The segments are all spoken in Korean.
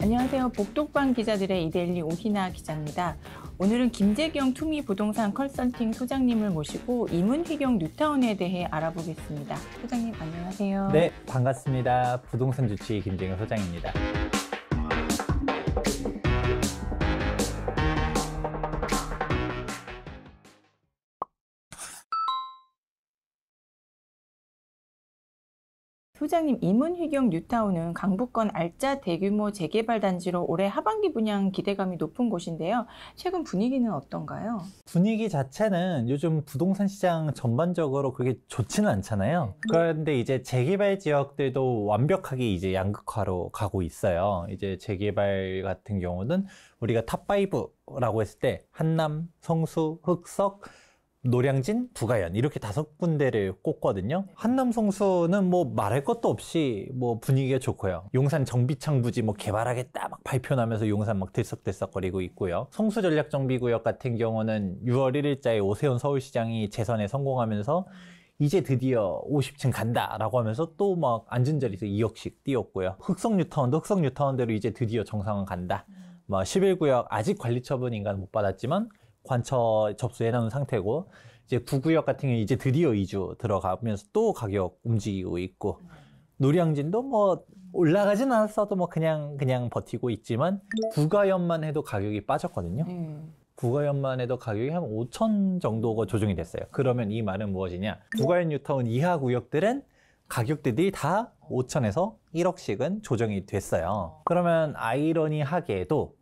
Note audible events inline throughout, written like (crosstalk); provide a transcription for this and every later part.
안녕하세요. 복독방 기자들의 이데일리 오희나 기자입니다. 오늘은 김재경 투미 부동산 컨설팅 소장님을 모시고 이문희경 뉴타운에 대해 알아보겠습니다. 소장님 안녕하세요. 네, 반갑습니다. 부동산 주치 의 김재경 소장입니다. 소장님 임원휘경 뉴타운은 강북권 알짜 대규모 재개발 단지로 올해 하반기 분양 기대감이 높은 곳인데요. 최근 분위기는 어떤가요? 분위기 자체는 요즘 부동산 시장 전반적으로 그게 좋지는 않잖아요. 네. 그런데 이제 재개발 지역들도 완벽하게 이제 양극화로 가고 있어요. 이제 재개발 같은 경우는 우리가 탑5라고 했을 때 한남, 성수, 흑석 노량진, 부가연 이렇게 다섯 군데를 꼽거든요. 네. 한남 성수는 뭐 말할 것도 없이 뭐 분위기가 좋고요. 용산 정비창 부지 뭐 개발하겠다 막 발표나면서 용산 막 들썩들썩거리고 있고요. 성수 전략 정비구역 같은 경우는 6월 1일자에 오세훈 서울시장이 재선에 성공하면서 이제 드디어 50층 간다라고 하면서 또 막 앉은 자리에서 2억씩 뛰었고요. 흑석뉴타운도 흑석뉴타운대로 이제 드디어 정상은 간다. 음. 뭐 11구역 아직 관리 처분 인가는 못 받았지만 관철 접수해놓은 상태고 이제 구구역 같은 경우 이제 드디어 이주 들어가면서 또 가격 움직이고 있고 노량진도 뭐 올라가진 않았어도 뭐 그냥 그냥 버티고 있지만 구가연만 해도 가격이 빠졌거든요. 음. 네. 구가연만 해도 가격이 한 5천 정도가 조정이 됐어요. 그러면 이 말은 무엇이냐? 구가연 뉴타운 이하 구역들은 가격대들이 다 5천에서 1억씩은 조정이 됐어요. 그러면 아이러니하게도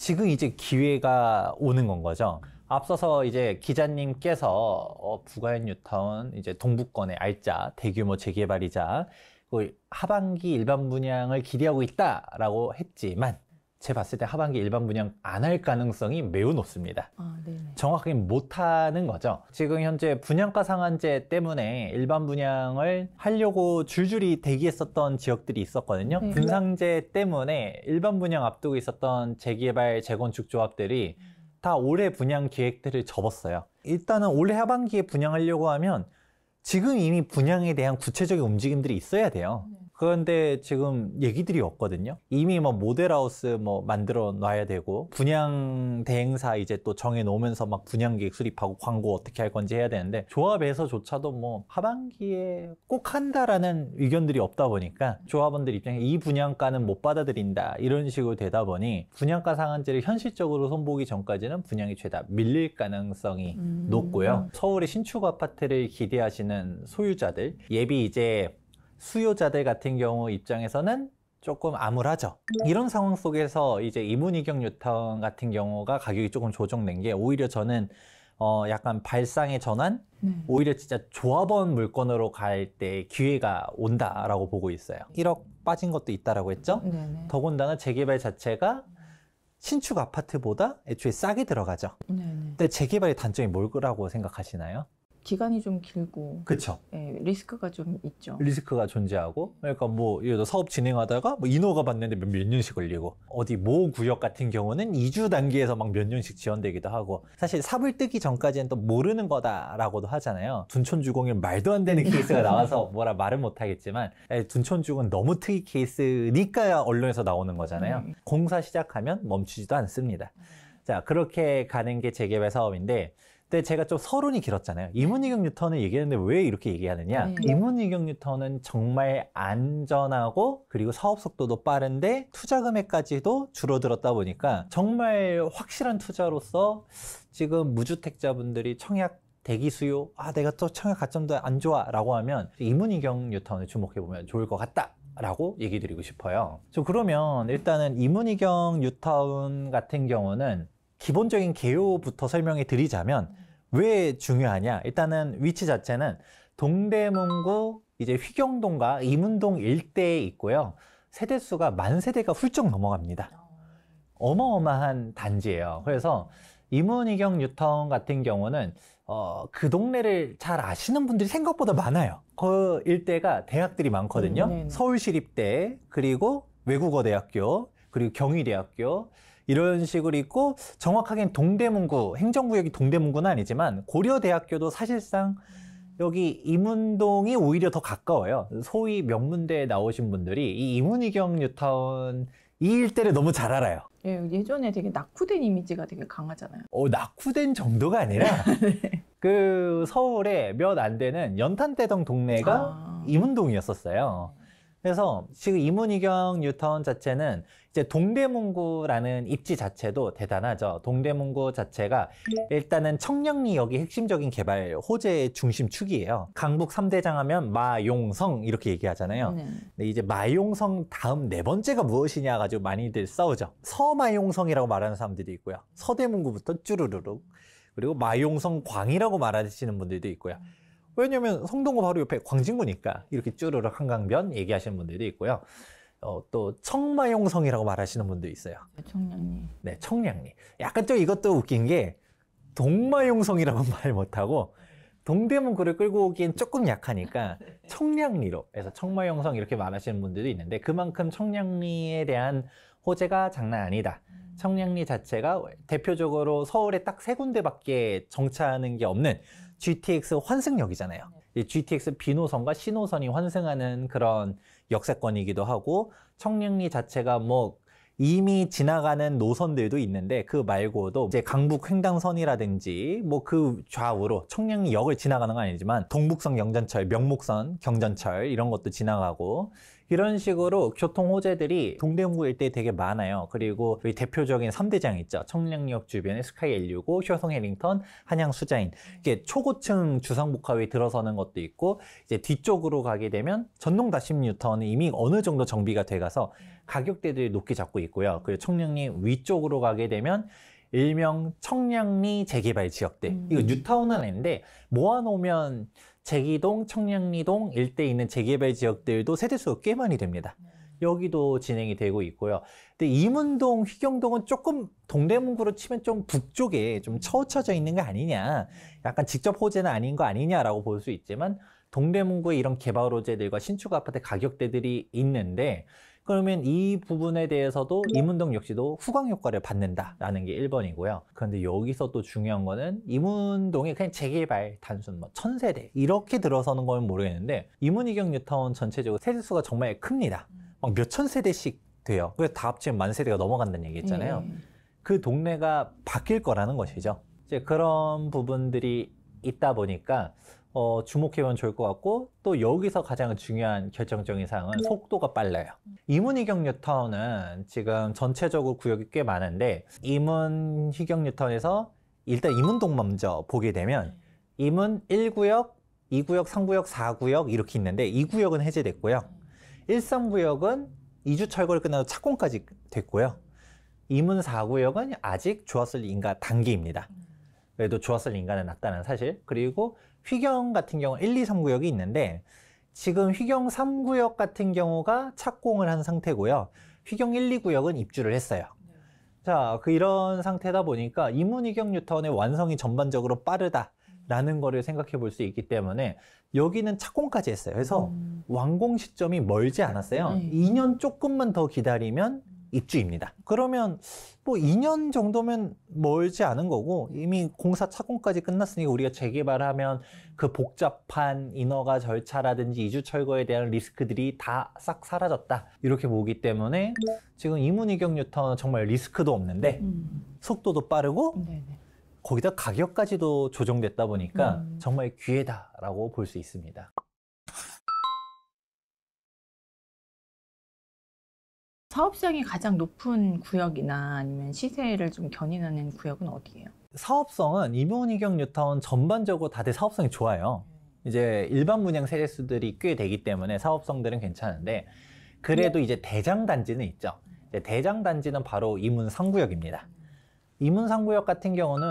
지금 이제 기회가 오는 건 거죠. 앞서서 이제 기자님께서 어, 부가현 뉴타운 이제 동북권의 알짜 대규모 재개발이자 그 하반기 일반 분양을 기대하고 있다라고 했지만 제 봤을 때 하반기 일반 분양 안 할 가능성이 매우 높습니다. 아, 정확하게 못하는 거죠. 지금 현재 분양가 상한제 때문에 일반 분양을 하려고 줄줄이 대기했었던 지역들이 있었거든요. 네. 분상제 때문에 일반 분양 앞두고 있었던 재개발 재건축 조합들이 다 올해 분양 계획들을 접었어요. 일단은 올해 하반기에 분양하려고 하면 지금 이미 분양에 대한 구체적인 움직임들이 있어야 돼요. 네. 그런데 지금 얘기들이 없거든요. 이미 뭐 모델하우스 뭐 만들어 놔야 되고 분양 대행사 이제 또 정해 놓으면서 막 분양 계획 수립하고 광고 어떻게 할 건지 해야 되는데 조합에서조차도 뭐 하반기에 꼭 한다라는 의견들이 없다 보니까 조합원들 입장에 이 분양가는 못 받아들인다 이런 식으로 되다 보니 분양가 상한제를 현실적으로 손보기 전까지는 분양이 죄다 밀릴 가능성이 음. 높고요. 서울의 신축 아파트를 기대하시는 소유자들 예비 이제 수요자들 같은 경우 입장에서는 조금 암울하죠. 네. 이런 상황 속에서 이제 이문이경 유턴 같은 경우가 가격이 조금 조정된 게 오히려 저는 어 약간 발상의 전환, 음. 오히려 진짜 조합원 물건으로 갈 때 기회가 온다라고 보고 있어요. 1억 빠진 것도 있다라고 했죠. 네네. 더군다나 재개발 자체가 신축 아파트보다 애초에 싸게 들어가죠. 네네. 근데 재개발의 단점이 뭘거라고 생각하시나요? 기간이 좀 길고 그렇죠. 예, 리스크가 좀 있죠. 리스크가 존재하고 그러니까 뭐이를 사업 진행하다가 뭐 인허가 받는데 몇, 몇 년씩 걸리고 어디 모 구역 같은 경우는 2주 단계에서 막 몇 년씩 지연되기도 하고 사실 삽을 뜨기 전까지는 또 모르는 거다라고도 하잖아요. 둔촌주공이 말도 안 되는 네. 케이스가 나와서 (laughs) 뭐라 말은 못 하겠지만 예, 둔촌주공은 너무 특이 케이스니까 언론에서 나오는 거잖아요. 네. 공사 시작하면 멈추지도 않습니다. 음. 자 그렇게 가는 게 재개발 사업인데 그때 제가 좀 서론이 길었잖아요. 네. 이문희경 뉴턴을 얘기하는데왜 이렇게 얘기하느냐? 음. 이문희경 뉴턴은 정말 안전하고 그리고 사업 속도도 빠른데 투자 금액까지도 줄어들었다 보니까 정말 확실한 투자로서 지금 무주택자분들이 청약 대기 수요 아 내가 또 청약 가점도 안 좋아라고 하면 이문희경 뉴턴을 주목해 보면 좋을 것 같다. 라고 얘기 드리고 싶어요. 저 그러면 일단은 이문희경 뉴타운 같은 경우는 기본적인 개요부터 설명해 드리자면 음. 왜 중요하냐? 일단은 위치 자체는 동대문구 이제 휘경동과 이문동 일대에 있고요. 세대수가 만 세대가 훌쩍 넘어갑니다. 어마어마한 단지예요. 그래서 이문이경 유턴 같은 경우는 어, 그 동네를 잘 아시는 분들이 생각보다 많아요. 그 일대가 대학들이 많거든요. 음, 서울시립대 그리고 외국어대학교 그리고 경희대학교 이런 식으로 있고 정확하게는 동대문구 행정구역이 동대문구는 아니지만 고려대학교도 사실상 여기 이문동이 오히려 더 가까워요. 소위 명문대에 나오신 분들이 이 이문희경 뉴타운 이 일대를 너무 잘 알아요. 예, 예전에 되게 낙후된 이미지가 되게 강하잖아요. 어, 낙후된 정도가 아니라 (laughs) 네. 그 서울에 몇 안 되는 연탄대동 동네가 아. 이문동이었었어요. 그래서 지금 이문희경 뉴타운 자체는 이제 동대문구라는 입지 자체도 대단하죠. 동대문구 자체가 일단은 청량리역이 핵심적인 개발 호재의 중심축이에요. 강북 3대장 하면 마용성 이렇게 얘기하잖아요. 네. 근데 이제 마용성 다음 네 번째가 무엇이냐 가지고 많이들 싸우죠. 서마용성이라고 말하는 사람들이 있고요. 서대문구부터 쭈루루륵 그리고 마용성 광이라고 말하시는 분들도 있고요. 왜냐면 성동구 바로 옆에 광진구니까 이렇게 쭈루룩 한강변 얘기하시는 분들도 있고요. 어, 또 청마용성이라고 말하시는 분도 있어요. 네, 청량리. 네, 청량리. 약간 또 이것도 웃긴 게 동마용성이라고 (laughs) 말 못하고 동대문 구를 끌고 오기엔 조금 약하니까 청량리로 해서 청마용성 이렇게 말하시는 분들도 있는데 그만큼 청량리에 대한 호재가 장난 아니다. 청량리 자체가 대표적으로 서울에 딱 세 군데밖에 정차하는 게 없는 GTX 환승역이잖아요. 네. GTX 비 노선과 신호선이 환승하는 그런 역세권이기도 하고 청량리 자체가 뭐 이미 지나가는 노선들도 있는데 그 말고도 이제 강북 횡단선이라든지 뭐 그 좌우로 청량리역을 지나가는 건 아니지만 동북선 영전철 명목선 경전철 이런 것도 지나가고 이런 식으로 교통 호재들이 동대문구 일대에 되게 많아요. 그리고 대표적인 3대장 있죠. 청량역 주변에 스카이 L65, 효성 헤링턴 한양 수자인. 이게 초고층 주상복합이 들어서는 것도 있고 이제 뒤쪽으로 가게 되면 전동 다심 뉴턴이 이미 어느 정도 정비가 돼가서 가격대들이 높게 잡고 있고요. 그리고 청량리 위쪽으로 가게 되면 일명 청량리 재개발 지역대 음. 이거 뉴타운은 아닌데 모아놓으면 제기동, 청량리동 일대에 있는 재개발 지역들도 세대수가 꽤 많이 됩니다. 음. 여기도 진행이 되고 있고요. 근데 이문동, 휘경동은 조금 동대문구로 치면 좀 북쪽에 좀 처우쳐져 있는 거 아니냐. 약간 직접 호재는 아닌 거 아니냐라고 볼 수 있지만 동대문구에 이런 개발 호재들과 신축 아파트 가격대들이 있는데 그러면 이 부분에 대해서도 이문동 역시도 후광 효과를 받는다라는 게 1번이고요. 그런데 여기서 또 중요한 거는 이문동이 그냥 재개발 단순 뭐 천세대 이렇게 들어서는 건 모르겠는데 이문이경 뉴타운 전체적으로 세대수가 정말 큽니다. 음. 막 몇천 세대씩 돼요. 그래서 다 합치면 만 세대가 넘어간다는 얘기 했잖아요 네. 예, 예. 그 동네가 바뀔 거라는 것이죠. 이제 그런 부분들이 있다 보니까 어, 주목해보면 좋을 것 같고 또 여기서 가장 중요한 결정적인 사항은 네. 속도가 빨라요 음. 이문희경 뉴턴은 지금 전체적으로 구역이 꽤 많은데 이문희경 뉴턴에서 일단 이문동 먼저 보게 되면 네. 이문 1구역, 2구역, 3구역, 4구역 이렇게 있는데 2구역은 해제됐고요 1, 음. 3구역은 2주 철거를 끝나서 착공까지 됐고요 이문 4구역은 아직 조합을 인가 단계입니다 음. 그래도 조합을 인가는 낫다는 사실 그리고 휘경 같은 경우 1, 2, 3구역이 있는데 지금 휘경 3구역 같은 경우가 착공을 한 상태고요. 휘경 1, 2구역은 입주를 했어요. 네. 자, 그 이런 상태다 보니까 이문희경 뉴턴의 완성이 전반적으로 빠르다. 라는 거를 생각해 볼 수 있기 때문에 여기는 착공까지 했어요. 그래서 음. 완공 시점이 멀지 않았어요. 네. 2년 조금만 더 기다리면 입주입니다. 그러면 뭐 2년 정도면 멀지 않은 거고 이미 공사 착공까지 끝났으니 까 우리가 재개발하면 그 복잡한 인허가 절차라든지 이주 철거에 대한 리스크들이 다 싹 사라졌다. 이렇게 보기 때문에 지금 이문이경 뉴턴 정말 리스크도 없는데 음. 속도도 빠르고 거기다 가격까지도 조정됐다 보니까 음. 정말 귀해다라고볼 수 있습니다. 사업성이 가장 높은 구역이나 아니면 시세를 좀 견인하는 구역은 어디예요? 사업성은 이모니경 뉴타운 전반적으로 다들 사업성이 좋아요. 음. 이제 일반 문양 세대수들이 꽤 되기 때문에 사업성들은 괜찮은데 그래도 이제 대장 단지는 있죠. 대장 단지는 바로 이문 3구역입니다. 이문 3구역 같은 경우는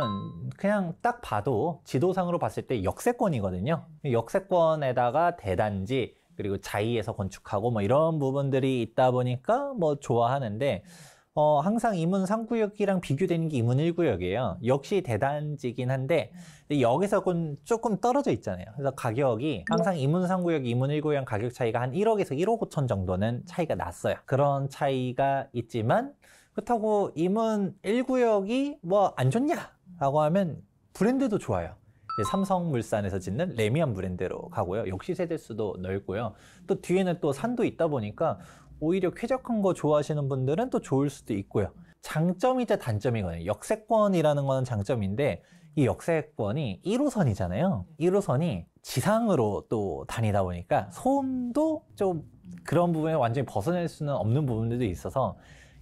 그냥 딱 봐도 지도상으로 봤을 때 역세권이거든요. 역세권에다가 대단지 그리고 자이에서 건축하고 뭐 이런 부분들이 있다 보니까 뭐 좋아하는데 어, 항상 이문 3구역이랑 비교되는 게 이문 1구역이에요. 역시 대단지긴 한데 여기서 조금 떨어져 있잖아요. 그래서 가격이 네. 항상 이문 3구역, 이문 1구역 가격 차이가 한 1억에서 1억 5천 정도는 차이가 났어요. 그런 차이가 있지만 그렇다고 이문 1구역이 뭐 안 좋냐? 라고 하면 브랜드도 좋아요. 삼성물산에서 짓는 레미안 브랜드로 가고요. 역시 세대수도 넓고요. 또 뒤에는 또 산도 있다 보니까 오히려 쾌적한 거 좋아하시는 분들은 또 좋을 수도 있고요. 장점이자 단점이거든요. 역세권이라는 거는 장점인데 이 역세권이 1호선이잖아요. 1호선이 지상으로 또 다니다 보니까 소음도 좀 그런 부분에 완전히 벗어날 수는 없는 부분들도 있어서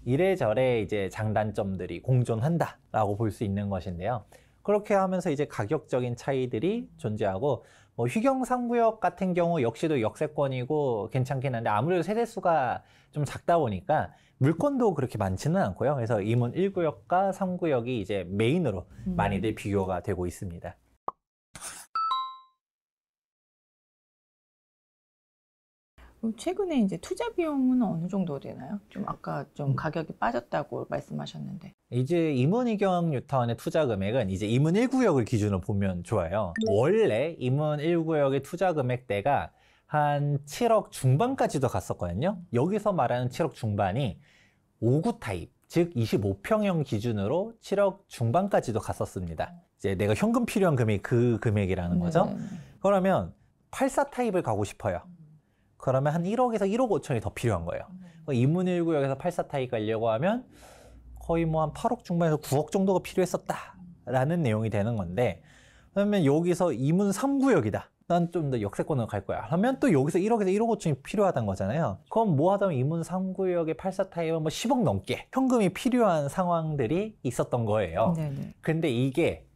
이래저래 이제 장단점들이 공존한다라고 볼 수 있는 것인데요. 그렇게 하면서 이제 가격적인 차이들이 존재하고 뭐휘경상구역 같은 경우 역시도 역세권이고 괜찮긴 한데 아무래도 세대수가 좀 작다 보니까 물건도 그렇게 많지는 않고요. 그래서 임원 1구역과 3구역이 이제 메인으로 음. 많이들 비교가 되고 있습니다. 최근에 이제 투자 비용은 어느 정도 되나요? 좀 음. 아까 좀 음. 가격이 빠졌다고 말씀하셨는데. 이제 임원이경 유타원의 투자 금액은 이제 임원 1구역을 기준으로 보면 좋아요. 음. 원래 임원 1구역의 투자 금액대가 한 7억 중반까지도 갔었거든요. 여기서 말하는 7억 중반이 5구 타입, 즉 25평형 기준으로 7억 중반까지도 갔었습니다. 이제 내가 현금 필요한 금액이 그 금액이라는 거죠. 네. 그러면 84 타입을 가고 싶어요. 그러면 한 1억에서 1억 5천이 더 필요한 거예요. 음. 인문1 구역에서 84타이 가려고 하면 거의 뭐 한 8억 중반에서 9억 정도가 필요했었다라는 내용이 되는 건데 그러면 여기서 이문 3구역이다. 난 좀 더 역세권으로 갈 거야. 그러면또 여기서 1억에서 1억 5천이 필요하단 거잖아요. 그럼 뭐 하다면 이문 3구역에 84타입은 뭐 10억 넘게 현금이 필요한 상황들이 있었던 거예요. 네네. 네. 근데 이게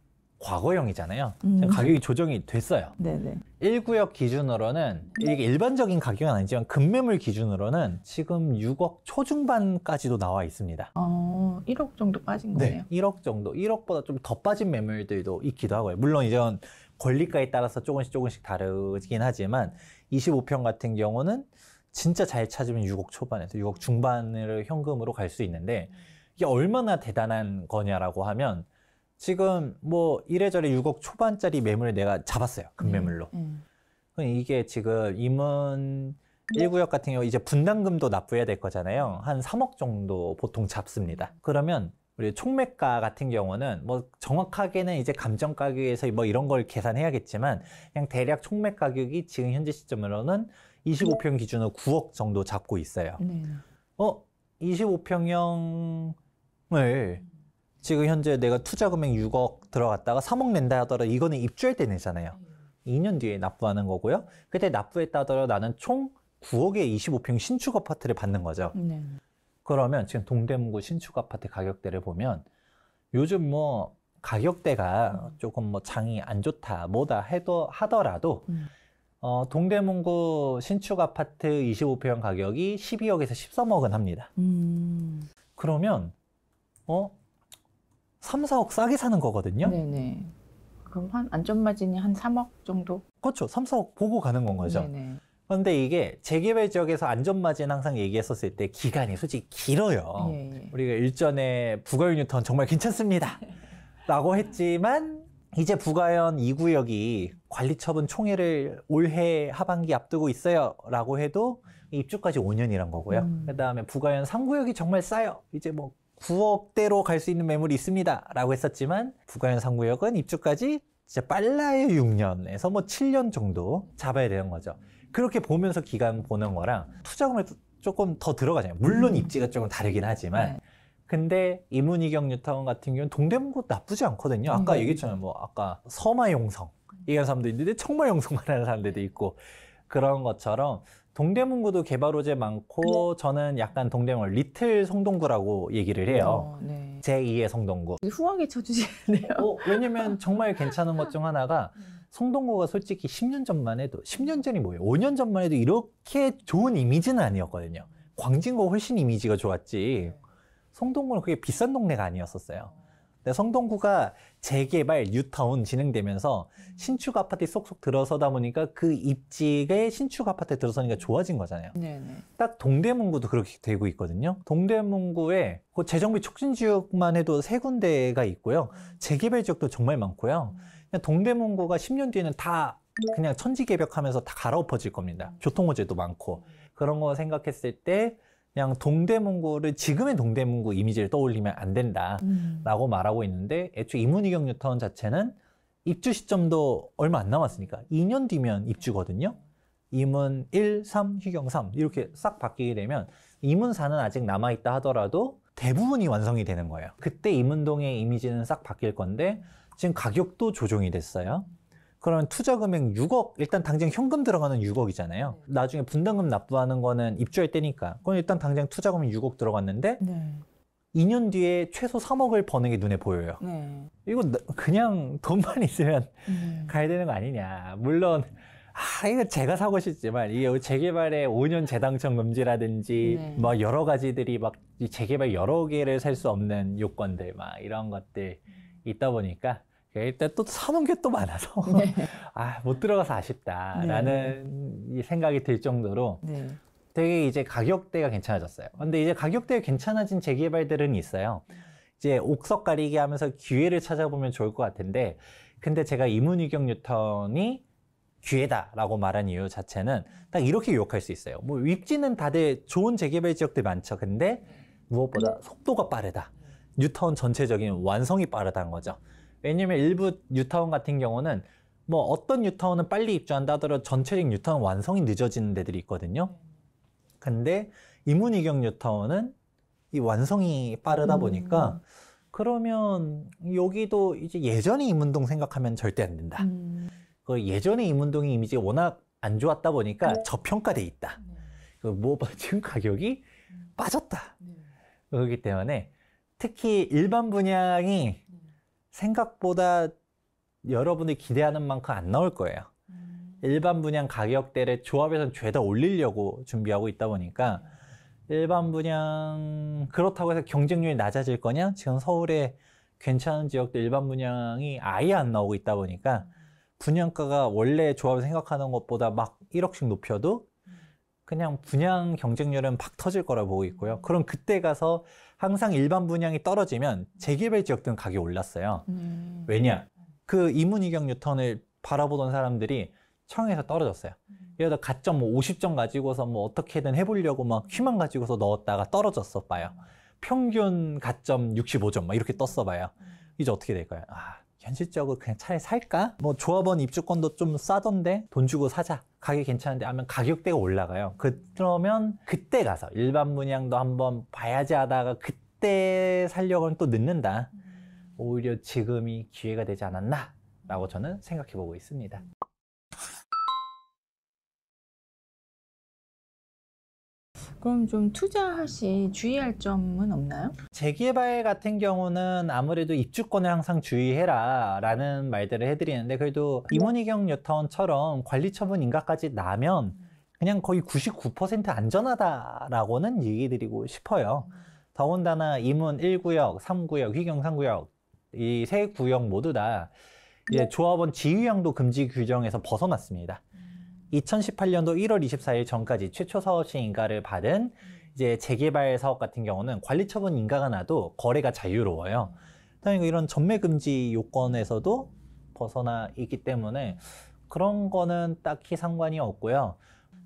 과거형이잖아요. 음. 가격이 조정이 됐어요. 네네. 1구역 기준으로는 네. 이게 일반적인 가격은 아니지만 급매물 기준으로는 지금 6억 초중반까지도 나와 있습니다. 어, 1억 정도 빠진 네, 거네요. 네, 1억 정도. 1억보다 좀 더 빠진 매물들도 있기도 하고요. 물론 이전 권리가에 따라서 조금씩 조금씩 다르긴 하지만 25평 같은 경우는 진짜 잘 찾으면 6억 초반에서 6억 중반을 현금으로 갈 수 있는데 이게 얼마나 대단한 거냐라고 하면 지금 뭐 이래저래 6억 초반짜리 매물을 내가 잡았어요. 금매물로. 음, 음. 이게 지금 임은 1구역 같은 경우 이제 분담금도 납부해야 될 거잖아요. 한 3억 정도 보통 잡습니다. 그러면 우리 총매가 같은 경우는 뭐 정확하게는 이제 감정 가격에서 뭐 이런 걸 계산해야겠지만 그냥 대략 총매 가격이 지금 현재 시점으로는 25평 기준으로 9억 정도 잡고 있어요. 네. 어, 25평형을 지금 현재 내가 투자 금액 6억 들어갔다가 3억 낸다 하더라도 이거는 입주할 때 내잖아요. 2년 뒤에 납부하는 거고요. 그때 납부했다 하더라도 나는 총 9억에 25평 신축 아파트를 받는 거죠. 네. 그러면 지금 동대문구 신축 아파트 가격대를 보면 요즘 뭐 가격대가 음. 조금 뭐 장이 안 좋다 뭐다 해도 하더라도 음. 어, 동대문구 신축 아파트 25평 가격이 12억에서 13억은 합니다. 음. 그러면 어 3, 4억 싸게 사는 거거든요. 네네. 그럼 한 안전마진이 한 3억 정도? 그렇죠. 3, 4억 보고 가는 건 거죠. 네네. 그런데 이게 재개발 지역에서 안전마진 항상 얘기했었을 때 기간이 솔직히 길어요. 예. 예. 우리가 일전에 부가율 뉴턴 정말 괜찮습니다. (laughs) 라고 했지만 이제 부가현 2구역이 관리처분 총회를 올해 하반기 앞두고 있어요. 라고 해도 입주까지 5년이란 거고요. 음. 그 다음에 부가현 3구역이 정말 싸요. 이제 뭐 9억대로 갈 수 있는 매물이 있습니다. 라고 했었지만 부가현 상구역은 입주까지 진짜 빨라야 6년에서 뭐 7년 정도 잡아야 되는 거죠. 그렇게 보면서 기간 보는 거랑 투자금을 조금 더 들어가잖아요. 물론 음. 입지가 조금 다르긴 하지만 네. 근데 이문희경 뉴타운 같은 경우는 동대문구 나쁘지 않거든요. 아까 네. 얘기했잖아요. 뭐 아까 서마 용성 이런 사람도 있는데 청마 용성만 하는 사람들도 있고 그런 것처럼 동대문구도 개발호재 많고 네. 저는 약간 동대문 리틀 성동구라고 얘기를 해요. 어, 네. 제2의 성동구. 후하게 쳐주셔야 요 어, 왜냐면 정말 괜찮은 것 중 하나가 (laughs) 네. 성동구가 솔직히 10년 전만 해도 10년 전이 뭐예요? 5년 전만 해도 이렇게 좋은 이미지는 아니었거든요. 광진구가 훨씬 이미지가 좋았지. 네. 성동구는 그게 비싼 동네가 아니었었어요. 근데 성동구가 재개발 뉴타운 진행되면서 음. 신축 아파트 에 쏙쏙 들어서다 보니까 그 입지에 신축 아파트 에 들어서니까 좋아진 거잖아요. 네네. 네. 딱 동대문구도 그렇게 되고 있거든요. 동대문구에 그 재정비 촉진 지역만 해도 세 군데가 있고요. 음. 재개발 지역도 정말 많고요. 음. 동대문구가 10년 뒤에는 다 그냥 천지개벽하면서 다 갈아엎어질 겁니다. 교통호재도 많고 그런 거 생각했을 때 그냥 동대문구를 지금의 동대문구 이미지를 떠올리면 안 된다라고 음. 말하고 있는데 애초에 이문희경 뉴턴 자체는 입주 시점도 얼마 안 남았으니까 2년 뒤면 입주거든요. 임은 1, 3, 휴경3 이렇게 싹 바뀌게 되면 임은 사는 아직 남아있다 하더라도 대부분이 완성이 되는 거예요. 그때 임은동의 이미지는 싹 바뀔 건데 지금 가격도 조정이 됐어요. 그러면 투자 금액 6억, 일단 당장 현금 들어가는 6억이잖아요. 네. 나중에 분담금 납부하는 거는 입주할 때니까. 그건 일단 당장 투자금이 6억 들어갔는데, 네. 2년 뒤에 최소 3억을 버는 게 눈에 보여요. 네. 이거 그냥 돈만 있으면 음. 가야 되는 거 아니냐. 물론, 아, 이거 제가 사고 싶지만, 이게 재개발에 5년 재당첨 금지라든지, 네. 뭐 여러 가지들이 막 재개발 여러 개를 살 수 없는 요건들, 막 이런 것들 음. 있다 보니까, 일단 또 사놓은 게 또 많아서 네. (laughs) 아못 들어가서 아쉽다라는 네. 생각이 들 정도로 네. 되게 이제 가격대가 괜찮아졌어요. 근데 이제 가격대가 괜찮아진 재개발들은 있어요. 이제 옥석 가리기 하면서 기회를 찾아보면 좋을 것 같은데 근데 제가 이문희경 뉴턴이 기회다라고 말한 이유 자체는 딱 이렇게 유혹할수 있어요. 뭐 입지는 다들 좋은 재개발 지역들 많죠. 근데 무엇보다 속도가 빠르다. 뉴턴 전체적인 완성이 빠르다는 거죠. 왜냐면 일부 뉴타운 같은 경우는 뭐 어떤 뉴타운은 빨리 입주한다 하더라도 전체적 인 뉴타운 완성이 늦어지는 데들이 있거든요. 근데 이문이경 뉴타운은 이 완성이 빠르다 보니까 음. 그러면 여기도 이제 예전의 이문동 생각하면 절대 안 된다. 음. 그 예전의 이문동이이미지 워낙 안 좋았다 보니까 네. 저평가돼 있다. 네. 그뭐 (laughs) 지금 가격이 음. 빠졌다. 네. 그렇기 때문에 특히 일반 분양이 생각보다 여러분이 기대하는 만큼 안 나올 거예요. 음. 일반 분양 가격대를 조합에선 죄다 올리려고 준비하고 있다 보니까 일반 분양 그렇다고 해서 경쟁률이 낮아질 거냐? 지금 서울에 괜찮은 지역도 일반 분양이 아예 안 나오고 있다 보니까 분양가가 원래 조합을 생각하는 것보다 막 1억씩 높여도 음. 그냥 분양 경쟁률은 박 터질 거라 보고 있고요. 음. 그럼 그때 가서 항상 일반 분양이 떨어지면 재개발 지역 등 가격이 올랐어요. 음. 왜냐? 그이문이경 뉴턴을 바라보던 사람들이 청에서 떨어졌어요. 예를 음. 들어 가점 뭐 50점 가지고서 뭐 어떻게든 해보려고 막 희망 가지고서 넣었다가 떨어졌어 봐요. 평균 가점 65점 막 이렇게 떴어 봐요. 음. 이제 어떻게 될까요? 아, 현실적으로 그냥 차에 살까? 뭐 조합원 입주권도 좀 싸던데 돈 주고 사자. 가격 괜찮은데 하면 가격대가 올라가요. 그, 그러면 그때 가서 일반 문양도 한번 봐야지 하다가 그때 살려고 하면 또 늦는다. 음. 오히려 지금이 기회가 되지 않았나? 라고 저는 생각해 보고 있습니다. 그럼 좀 투자할 시 주의할 점은 없나요? 재개발 같은 경우는 아무래도 입주권을 항상 주의해라 라는 말들을 해드리는데 그래도 네. 이모니경 뉴턴처럼 관리처분 인가까지 나면 그냥 거의 99% 안전하다라고는 얘기 드리고 싶어요. 더군다나 임은 1구역, 3구역, 휘경 3구역 이 세 구역 모두 다 이제 네. 조합원 지휘형도 금지 규정에서 벗어났습니다. 2018년도 1월 24일 전까지 최초 사업 시인가를 받은 음. 이제 재개발 사업 같은 경우는 관리 처분 인가가 나도 거래가 자유로워요. 그러니까 이런 전매 금지 요건에서도 벗어나 있기 때문에 그런 거는 딱히 상관이 없고요.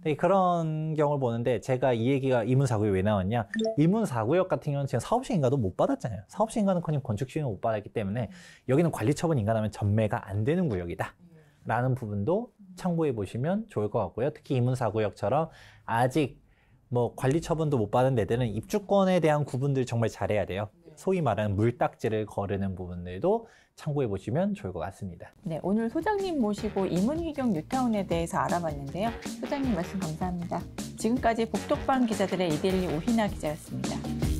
네, 그런 경우를 보는데 제가 이 얘기가 이문사구역 왜 나왔냐? 이문사구역 같은 경우는 지금 사업시인가도 못 받았잖아요. 사업시인가는커녕 건축시인을 못 받았기 때문에 여기는 관리처분 인가라면 전매가 안 되는 구역이다. 예. 라는 부분도 참고해 보시면 좋을 것 같고요. 특히 이문사구역처럼 아직 뭐 관리 처분도 못 받은 데들은 입주권에 대한 구분들 정말 잘해야 돼요. 네. 소위 말하는 물딱지를 거르는 부분들도 참고해 보시면 좋을 것 같습니다. 네, 오늘 소장님 모시고 이문희경 뉴타운에 대해서 알아봤는데요. 소장님 말씀 감사합니다. 지금까지 복덕방 기자들의 이데일리 오희나 기자였습니다.